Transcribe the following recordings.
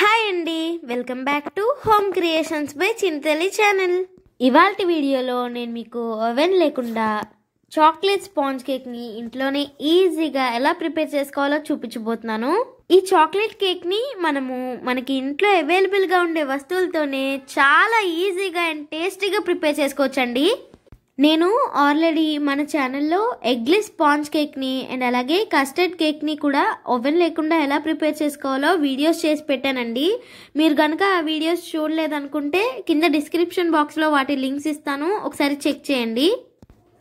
hi అండి welcome back to home creations by Chintali channel ఇవాళ వీడియోలో నేను మీకు ఓవెన్ లేకుండా చాక్లెట్ స్పాంజ్ కేక్ని ఇంట్లోనే ఈజీగా ఎలా ప్రిపేర్ చేసుకోవాలో చూపించబోతున్నాను ఈ చాక్లెట్ కేక్ని మనము మనకి ఇంట్లో అవైలబుల్గా ఉండే వస్తువులతోనే చాలా ఈజీగా అండ్ టేస్టీగా ప్రిపేర్ చేసుకోవచ్చండి నేను ఆల్రెడీ మన ఛానల్లో ఎగ్లెస్ స్పాంజ్ కేక్ని అండ్ అలాగే కస్టర్డ్ కేక్ని కూడా ఓవెన్ లేకుండా ఎలా ప్రిపేర్ చేసుకోవాలో వీడియోస్ చేసి పెట్టానండి మీరు కనుక ఆ వీడియోస్ చూడలేదనుకుంటే కింద డిస్క్రిప్షన్ బాక్స్లో వాటి లింక్స్ ఇస్తాను ఒకసారి చెక్ చేయండి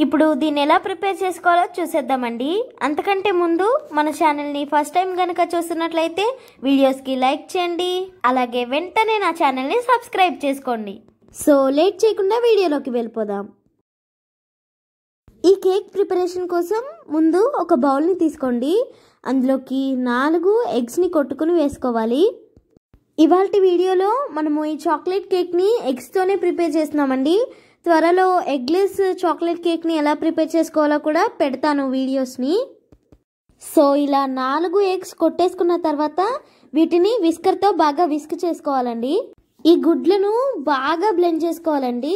ఇప్పుడు దీన్ని ఎలా ప్రిపేర్ చేసుకోవాలో చూసేద్దామండి అంతకంటే ముందు మన ఛానల్ని ఫస్ట్ టైం కనుక చూస్తున్నట్లయితే వీడియోస్కి లైక్ చేయండి అలాగే వెంటనే నా ఛానల్ని సబ్స్క్రైబ్ చేసుకోండి సో లేట్ చేయకుండా వీడియోలోకి వెళ్ళిపోదాం ఈ కేక్ ప్రిపరేషన్ కోసం ముందు ఒక బౌల్ని తీసుకోండి అందులోకి నాలుగు ఎగ్స్ని కొట్టుకుని వేసుకోవాలి ఇవాళ వీడియోలో మనము ఈ చాక్లెట్ కేక్ని ఎగ్స్తోనే ప్రిపేర్ చేస్తున్నామండి త్వరలో ఎగ్లెస్ చాక్లెట్ కేక్ని ఎలా ప్రిపేర్ చేసుకోవాలో కూడా పెడతాను వీడియోస్ని సో ఇలా నాలుగు ఎగ్స్ కొట్టేసుకున్న తర్వాత వీటిని విస్కర్తో బాగా విస్క్ చేసుకోవాలండి ఈ గుడ్లను బాగా బ్లెండ్ చేసుకోవాలండి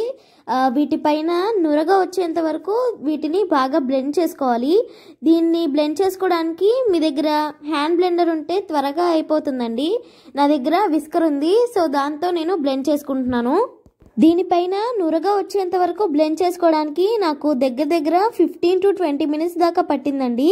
వీటిపైన నురగ వచ్చేంత వరకు వీటిని బాగా బ్లెండ్ చేసుకోవాలి దీన్ని బ్లెండ్ చేసుకోవడానికి మీ దగ్గర హ్యాండ్ బ్లెండర్ ఉంటే త్వరగా అయిపోతుందండి నా దగ్గర విస్కర్ ఉంది సో దాంతో నేను బ్లెండ్ చేసుకుంటున్నాను దీనిపైన నురగ వచ్చేంత వరకు బ్లెండ్ చేసుకోవడానికి నాకు దగ్గర దగ్గర ఫిఫ్టీన్ టు ట్వంటీ మినిట్స్ దాకా పట్టిందండి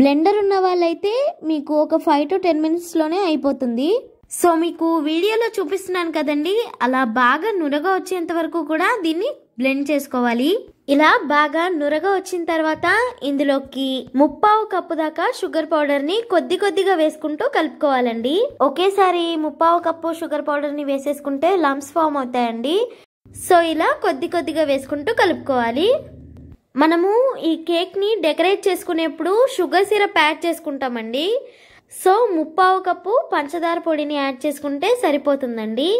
బ్లెండర్ ఉన్న వాళ్ళైతే మీకు ఒక ఫైవ్ టు టెన్ మినిట్స్లోనే అయిపోతుంది సో మీకు వీడియోలో చూపిస్తున్నాను కదండి అలా బాగా నురగా వచ్చేంత వరకు కూడా దీన్ని బ్లెండ్ చేసుకోవాలి ఇలా బాగా నురగా వచ్చిన తర్వాత ఇందులోకి ముప్పావు కప్పు దాకా షుగర్ పౌడర్ ని కొద్ది కొద్దిగా వేసుకుంటూ కలుపుకోవాలండి ఒకేసారి ముప్పావు కప్పు షుగర్ పౌడర్ ని వేసేసుకుంటే లంప్స్ ఫామ్ అవుతాయండి సో ఇలా కొద్ది కొద్దిగా వేసుకుంటూ కలుపుకోవాలి మనము ఈ కేక్ని డెకరేట్ చేసుకునేప్పుడు షుగర్ సిరప్ యాడ్ చేసుకుంటామండి సో ముప్పావు కప్పు పంచదార పొడిని యాడ్ చేసుకుంటే సరిపోతుందండి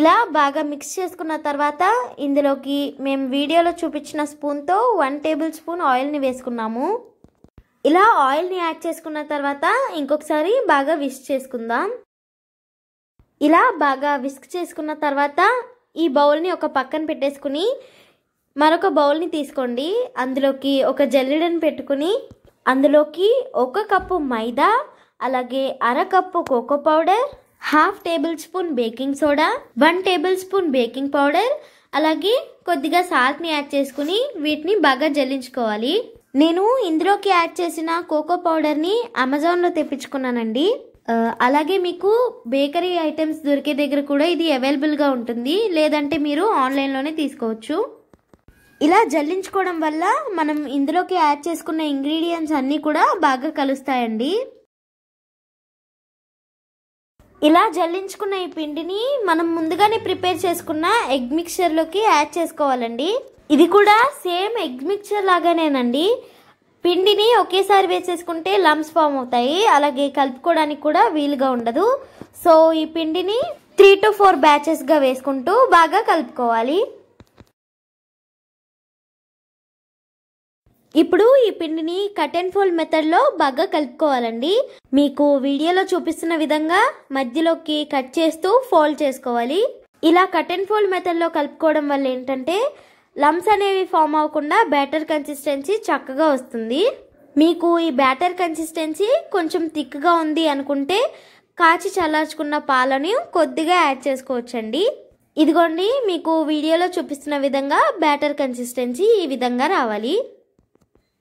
ఇలా బాగా మిక్స్ చేసుకున్న తర్వాత ఇందులోకి మేము వీడియోలో చూపించిన స్పూన్తో వన్ టేబుల్ స్పూన్ ఆయిల్ని వేసుకున్నాము ఇలా ఆయిల్ని యాడ్ చేసుకున్న తర్వాత ఇంకొకసారి బాగా విస్క్ చేసుకుందాం ఇలా బాగా విస్క్ చేసుకున్న తర్వాత ఈ బౌల్ని ఒక పక్కన పెట్టేసుకుని మరొక బౌల్ని తీసుకోండి అందులోకి ఒక జల్లెడని పెట్టుకుని అందులోకి ఒక కప్పు మైదా అలాగే అర cup cocoa powder half tablespoon baking soda one tablespoon baking powder అలాగే కొద్దిగా సాల్ట్ని యాడ్ చేసుకుని వీటిని బాగా జల్లించుకోవాలి నేను ఇందులోకి యాడ్ చేసిన కోకో పౌడర్ని అమెజాన్లో తెప్పించుకున్నానండి అలాగే మీకు బేకరీ ఐటమ్స్ దొరికే దగ్గర కూడా ఇది అవైలబుల్గా ఉంటుంది లేదంటే మీరు ఆన్లైన్లోనే తీసుకోవచ్చు ఇలా జల్లించుకోవడం వల్ల మనం ఇందులోకి యాడ్ చేసుకున్న ఇంగ్రీడియంట్స్ అన్నీ కూడా బాగా కలుస్తాయండి ఇలా జల్లించుకున్న ఈ పిండిని మనం ముందుగానే ప్రిపేర్ చేసుకున్న ఎగ్ మిక్చర్లోకి యాడ్ చేసుకోవాలండి ఇది కూడా సేమ్ ఎగ్ మిక్చర్ లాగానేనండి పిండిని ఒకేసారి వేసేసుకుంటే లమ్స్ ఫామ్ అవుతాయి అలాగే కలుపుకోవడానికి కూడా వీలుగా ఉండదు సో ఈ పిండిని త్రీ టు ఫోర్ బ్యాచెస్గా వేసుకుంటూ బాగా కలుపుకోవాలి ఇప్పుడు ఈ పిండిని కట్ అండ్ ఫోల్డ్ మెథడ్లో బాగా కలుపుకోవాలండి మీకు వీడియోలో చూపిస్తున్న విధంగా మధ్యలోకి కట్ చేస్తూ ఫోల్డ్ చేసుకోవాలి ఇలా కట్ అండ్ ఫోల్డ్ మెథడ్లో కలుపుకోవడం వల్ల ఏంటంటే లమ్స్ అనేవి ఫామ్ అవ్వకుండా బ్యాటర్ కన్సిస్టెన్సీ చక్కగా వస్తుంది మీకు ఈ బ్యాటర్ కన్సిస్టెన్సీ కొంచెం థిక్గా ఉంది అనుకుంటే కాచి చల్లార్చుకున్న పాలను కొద్దిగా యాడ్ చేసుకోవచ్చండి ఇదిగోండి మీకు వీడియోలో చూపిస్తున్న విధంగా బ్యాటర్ కన్సిస్టెన్సీ ఈ విధంగా రావాలి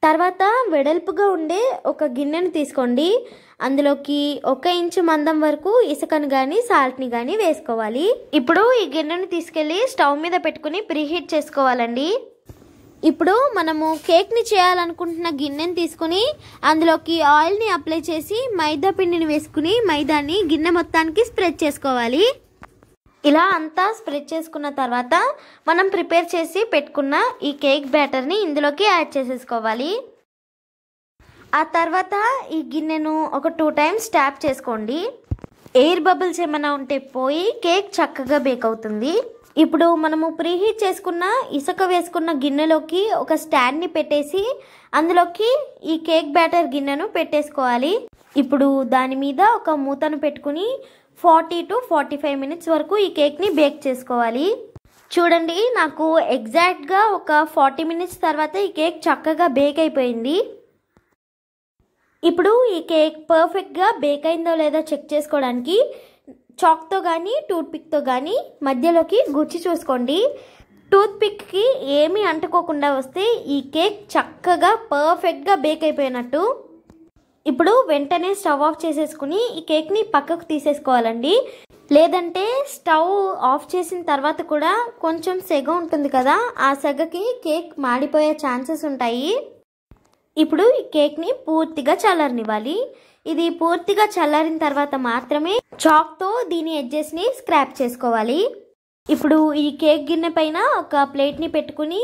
తర్వాత వెడల్పుగా ఉండే ఒక గిన్నెను తీసుకోండి అందులోకి ఒక ఇంచు మందం వరకు ఇసుకను కానీ సాల్ట్ని కానీ వేసుకోవాలి ఇప్పుడు ఈ గిన్నెను తీసుకెళ్ళి స్టవ్ మీద పెట్టుకుని ప్రీహీట్ చేసుకోవాలండి ఇప్పుడు మనము కేక్ని చేయాలనుకుంటున్న గిన్నెను తీసుకుని అందులోకి ఆయిల్ని అప్లై చేసి మైదా పిండిని వేసుకుని మైదాని గిన్నె మొత్తానికి స్ప్రెడ్ చేసుకోవాలి ఇలా అంతా స్ప్రెడ్ చేసుకున్న తర్వాత మనం ప్రిపేర్ చేసి పెట్టుకున్న ఈ కేక్ బ్యాటర్ని ఇందులోకి యాడ్ చేసేసుకోవాలి ఆ తర్వాత ఈ గిన్నెను ఒక టూ టైమ్స్ ట్యాప్ చేసుకోండి ఎయిర్ బబుల్స్ ఏమైనా ఉంటే పోయి కేక్ చక్కగా బేక్ అవుతుంది ఇప్పుడు మనము ప్రీహీట్ చేసుకున్న ఇసుక వేసుకున్న గిన్నెలోకి ఒక స్టాండ్ని పెట్టేసి అందులోకి ఈ కేక్ బ్యాటర్ గిన్నెను పెట్టేసుకోవాలి ఇప్పుడు దాని మీద ఒక మూతను పెట్టుకుని forty to forty five minutes వరకు ఈ కేక్ని బేక్ చేసుకోవాలి చూడండి నాకు ఎగ్జాక్ట్గా ఒక ఫార్టీ మినిట్స్ తర్వాత ఈ కేక్ చక్కగా బేక్ అయిపోయింది ఇప్పుడు ఈ కేక్ పర్ఫెక్ట్గా బేక్ అయిందో లేదో చెక్ చేసుకోవడానికి చాక్తో కానీ టూత్పిక్తో కానీ మధ్యలోకి గుచ్చి చూసుకోండి టూత్పిక్కి ఏమీ అంటుకోకుండా వస్తే ఈ కేక్ చక్కగా పర్ఫెక్ట్గా బేక్ అయిపోయినట్టు ఇప్పుడు వెంటనే స్టవ్ ఆఫ్ చేసేసుకుని ఈ కేక్ని పక్కకు తీసేసుకోవాలండి లేదంటే స్టవ్ ఆఫ్ చేసిన తర్వాత కూడా కొంచెం సెగ ఉంటుంది కదా ఆ సెగకి కేక్ మాడిపోయే ఛాన్సెస్ ఉంటాయి ఇప్పుడు ఈ కేక్ని పూర్తిగా చల్లరనివ్వాలి ఇది పూర్తిగా చల్లారిన తర్వాత మాత్రమే చాక్తో దీని ఎడ్జెస్ని స్క్రాప్ చేసుకోవాలి ఇప్పుడు ఈ కేక్ గిన్నె పైన ఒక ప్లేట్ని పెట్టుకుని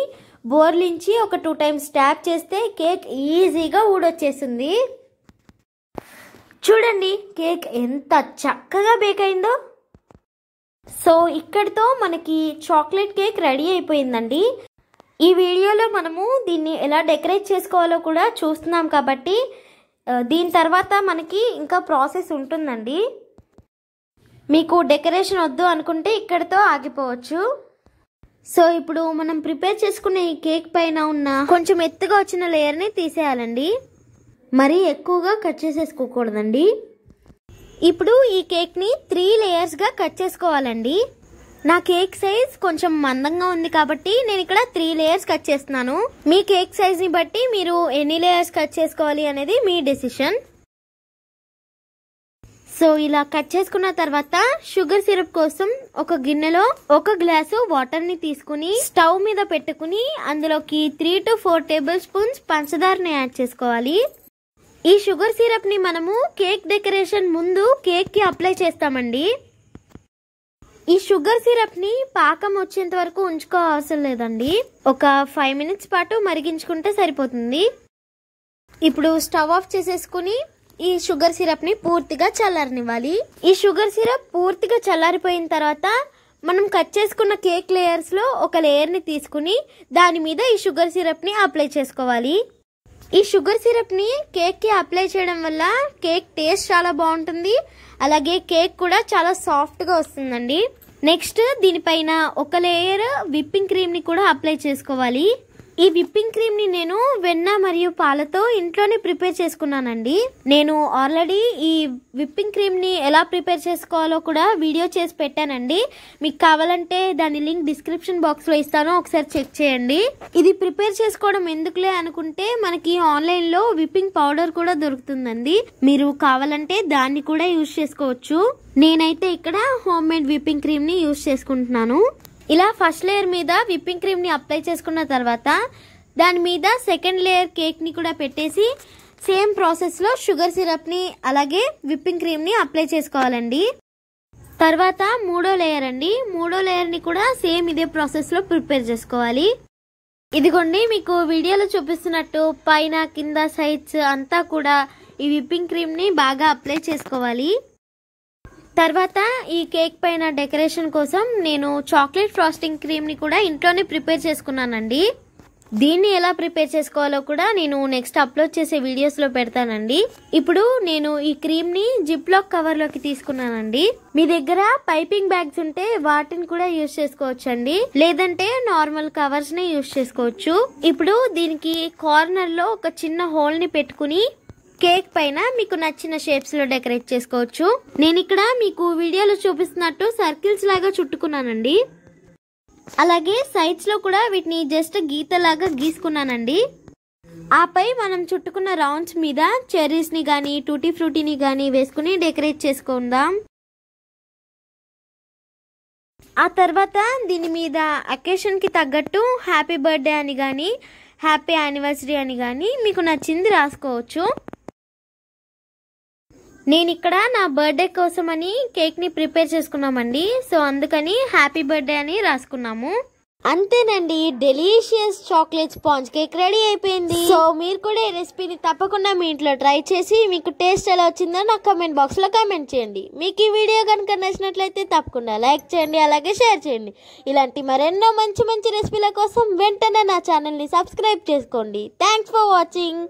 బోర్లించి ఒక టూ టైమ్స్ ట్యాప్ చేస్తే కేక్ ఈజీగా ఊడొచ్చేసింది చూడండి కేక్ ఎంత చక్కగా బేక్ అయిందో సో ఇక్కడితో మనకి చాక్లెట్ కేక్ రెడీ అయిపోయిందండి ఈ వీడియోలో మనము దీన్ని ఎలా డెకరేట్ చేసుకోవాలో కూడా చూస్తున్నాం కాబట్టి దీని తర్వాత మనకి ఇంకా ప్రాసెస్ ఉంటుందండి మీకు డెకరేషన్ వద్దు అనుకుంటే ఇక్కడితో ఆగిపోవచ్చు సో ఇప్పుడు మనం ప్రిపేర్ చేసుకునే ఈ కేక్ పైన ఉన్న కొంచెం ఎత్తుగా వచ్చిన లేయర్ని తీసేయాలండి మరీ ఎక్కువగా కట్ చేసేసుకోకూడదండి ఇప్పుడు ఈ కేక్ని త్రీ లేయర్స్గా కట్ చేసుకోవాలండి నా కేక్ సైజ్ కొంచెం మందంగా ఉంది కాబట్టి నేను ఇక్కడ త్రీ లేయర్స్ కట్ చేస్తున్నాను మీ కేక్ సైజ్ని బట్టి మీరు ఎన్ని లేయర్స్ కట్ చేసుకోవాలి అనేది మీ డెసిషన్ సో ఇలా కట్ చేసుకున్న తర్వాత షుగర్ సిరప్ కోసం ఒక గిన్నెలో ఒక గ్లాసు వాటర్ ని తీసుకుని స్టవ్ మీద పెట్టుకుని అందులోకి three to four tablespoons పంచదారని యాడ్ చేసుకోవాలి ఈ షుగర్ సిరప్ని మనము కేక్ డెకరేషన్ ముందు కేక్కి అప్లై చేస్తామండి ఈ షుగర్ సిరప్ని పాకం వచ్చేంత వరకు ఉంచుకో అవసరం లేదండి ఒక ఫైవ్ మినిట్స్ పాటు మరిగించుకుంటే సరిపోతుంది ఇప్పుడు స్టవ్ ఆఫ్ చేసేసుకుని ఈ షుగర్ సిరప్ని పూర్తిగా చల్లారనివ్వాలి ఈ షుగర్ సిరప్ పూర్తిగా చల్లారిపోయిన తర్వాత మనం కట్ చేసుకున్న కేక్ లేయర్స్లో ఒక లేయర్ని తీసుకుని దాని మీద ఈ షుగర్ సిరప్ని అప్లై చేసుకోవాలి ఈ షుగర్ సిరప్ని కేక్కి అప్లై చేయడం వల్ల కేక్ టేస్ట్ చాలా బాగుంటుంది అలాగే కేక్ కూడా చాలా సాఫ్ట్గా వస్తుందండి నెక్స్ట్ దీనిపైన ఒక లేయర్ విప్పింగ్ క్రీమ్ని కూడా అప్లై చేసుకోవాలి ఈ విప్పింగ్ క్రీమ్ ని నేను వెన్న మరియు పాలతో ఇంట్లోనే ప్రిపేర్ చేసుకున్నానండి నేను ఆల్రెడీ ఈ విప్పింగ్ క్రీమ్ ని ఎలా ప్రిపేర్ చేసుకోవాలో కూడా వీడియో చేసి పెట్టానండి మీకు కావాలంటే దాని లింక్ డిస్క్రిప్షన్ బాక్స్ లో ఇస్తాను ఒకసారి చెక్ చేయండి ఇది ప్రిపేర్ చేసుకోవడం ఎందుకులే అనుకుంటే మనకి ఆన్లైన్ లో విప్పింగ్ పౌడర్ కూడా దొరుకుతుందండి మీరు కావాలంటే దాన్ని కూడా యూజ్ చేసుకోవచ్చు నేనైతే ఇక్కడ హోమ్ మేడ్ విప్పింగ్ క్రీమ్ ని యూజ్ చేసుకుంటున్నాను ఇలా ఫస్ట్ లేయర్ మీద విప్పింగ్ క్రీమ్ని అప్లై చేసుకున్న తర్వాత దాని మీద సెకండ్ లేయర్ కేక్ని కూడా పెట్టేసి సేమ్ ప్రాసెస్లో షుగర్ సిరప్ని అలాగే విప్పింగ్ క్రీమ్ని అప్లై చేసుకోవాలండి తర్వాత మూడో లేయర్ అండి మూడో లేయర్ని కూడా సేమ్ ఇదే ప్రాసెస్లో ప్రిపేర్ చేసుకోవాలి ఇదిగోండి మీకు వీడియోలో చూపిస్తున్నట్టు పైన కింద సైడ్స్ అంతా కూడా ఈ విప్పింగ్ క్రీమ్ని బాగా అప్లై చేసుకోవాలి తర్వాత ఈ కేక్ పైన డెకరేషన్ కోసం నేను చాక్లెట్ ఫ్రాస్టింగ్ క్రీమ్ని కూడా ఇంట్లోనే ప్రిపేర్ చేసుకున్నానండి దీన్ని ఎలా ప్రిపేర్ చేసుకోవాలో కూడా నేను నెక్స్ట్ అప్లోడ్ చేసే వీడియోస్లో పెడతానండి ఇప్పుడు నేను ఈ క్రీమ్ని జిప్లాక్ కవర్లోకి తీసుకున్నానండి మీ దగ్గర పైపింగ్ బ్యాగ్స్ ఉంటే వాటిని కూడా యూజ్ చేసుకోవచ్చండి లేదంటే నార్మల్ కవర్స్నే యూజ్ చేసుకోవచ్చు ఇప్పుడు దీనికి కార్నర్లో ఒక చిన్న హోల్ని పెట్టుకుని కేక్ పైన మీకు నచ్చిన షేప్స్ లో డెకరేట్ చేసుకోవచ్చు నేను ఇక్కడ మీకు వీడియోలో చూపిస్తున్నట్టు సర్కిల్స్ లాగా చుట్టుకున్నానండి అలాగే సైడ్స్ లో కూడా వీటిని జస్ట్ గీతలాగా గీసుకున్నానండి ఆపై మనం చుట్టుకున్న రౌండ్స్ మీద చెర్రీస్ ని గానీ టూటీ ఫ్రూటీని గానీ వేసుకుని డెకరేట్ చేసుకుందాం ఆ తర్వాత దీని మీద అకేషన్కి తగ్గట్టు హ్యాపీ బర్త్డే అని కానీ హ్యాపీ యానివర్సరీ అని కానీ మీకు నచ్చింది రాసుకోవచ్చు నేను ఇక్కడ నా బర్త్డే కోసం అని కేక్ని ప్రిపేర్ చేసుకున్నామండి సో అందుకని హ్యాపీ బర్త్డే అని రాసుకున్నాము అంతేనండి delicious chocolate sponge cake ready అయిపోయింది సో మీరు కూడా ఈ రెసిపీని తప్పకుండా మీ ఇంట్లో ట్రై చేసి మీకు టేస్ట్ ఎలా వచ్చిందో నా కమెంట్ బాక్స్లో కమెంట్ చేయండి మీకు ఈ వీడియో కనుక నచ్చినట్లయితే తప్పకుండా లైక్ చేయండి అలాగే షేర్ చేయండి ఇలాంటి మరెన్నో మంచి మంచి రెసిపీల కోసం వెంటనే నా ఛానల్ని సబ్స్క్రైబ్ చేసుకోండి థ్యాంక్స్ ఫర్ వాచింగ్